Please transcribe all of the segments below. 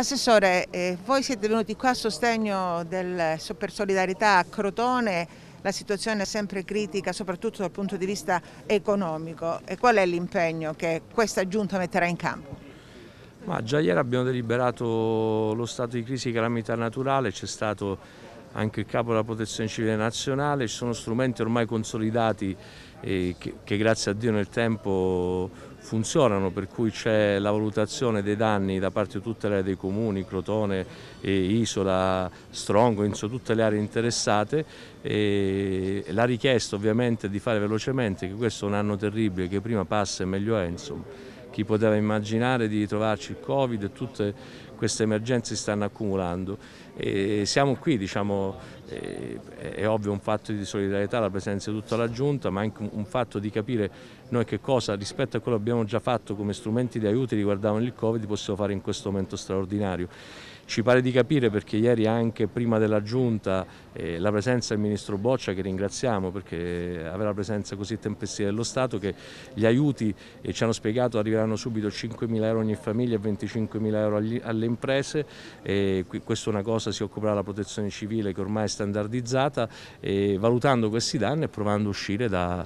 Assessore, eh, voi siete venuti qua a sostegno del Super Solidarietà a Crotone, la situazione è sempre critica soprattutto dal punto di vista economico e qual è l'impegno che questa giunta metterà in campo? Ma già ieri abbiamo deliberato lo stato di crisi calamità naturale, c'è stato anche il capo della protezione civile nazionale, ci sono strumenti ormai consolidati eh, che, che grazie a Dio nel tempo funzionano, per cui c'è la valutazione dei danni da parte di tutte le aree dei comuni, Crotone, Isola, Strongo, insomma tutte le aree interessate. E la richiesta ovviamente di fare velocemente, che questo è un anno terribile, che prima passa e meglio è. Insomma chi poteva immaginare di trovarci il Covid e tutte queste emergenze si stanno accumulando e siamo qui, diciamo, è ovvio un fatto di solidarietà la presenza di tutta la Giunta, ma anche un fatto di capire noi che cosa rispetto a quello che abbiamo già fatto come strumenti di aiuto riguardavano il Covid possiamo fare in questo momento straordinario. Ci pare di capire perché ieri anche prima della giunta eh, la presenza del Ministro Boccia, che ringraziamo perché aveva la presenza così tempestiva dello Stato, che gli aiuti eh, ci hanno spiegato arriveranno subito 5.000 euro ogni famiglia e 25.000 euro agli, alle imprese. Eh, questa è una cosa si occuperà la protezione civile che ormai è standardizzata, eh, valutando questi danni e provando a uscire da...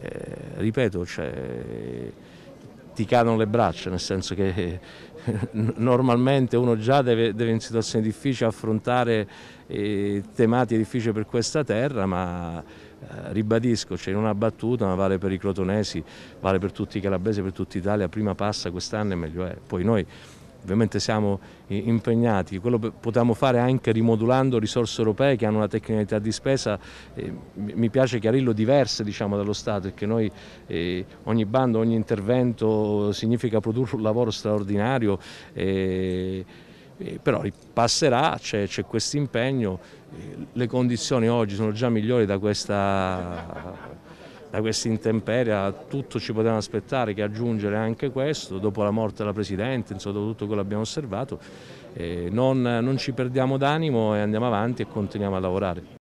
Eh, ripeto, cioè, ti cadono le braccia, nel senso che eh, normalmente uno già deve, deve in situazioni difficili affrontare eh, tematiche difficili per questa terra, ma eh, ribadisco, c'è cioè una battuta, ma vale per i crotonesi, vale per tutti i calabresi, per tutta Italia, prima passa quest'anno e meglio è. Poi noi Ovviamente siamo impegnati, quello potevamo fare anche rimodulando risorse europee che hanno una tecnicalità di spesa, eh, mi piace chiarirlo, diverse diciamo, dallo Stato, perché noi eh, ogni bando, ogni intervento significa produrre un lavoro straordinario, eh, eh però passerà, c'è questo impegno, eh, le condizioni oggi sono già migliori da questa da questa intemperia tutto ci potevamo aspettare che aggiungere anche questo, dopo la morte della Presidente, insomma, tutto quello che abbiamo osservato, eh, non, non ci perdiamo d'animo e andiamo avanti e continuiamo a lavorare.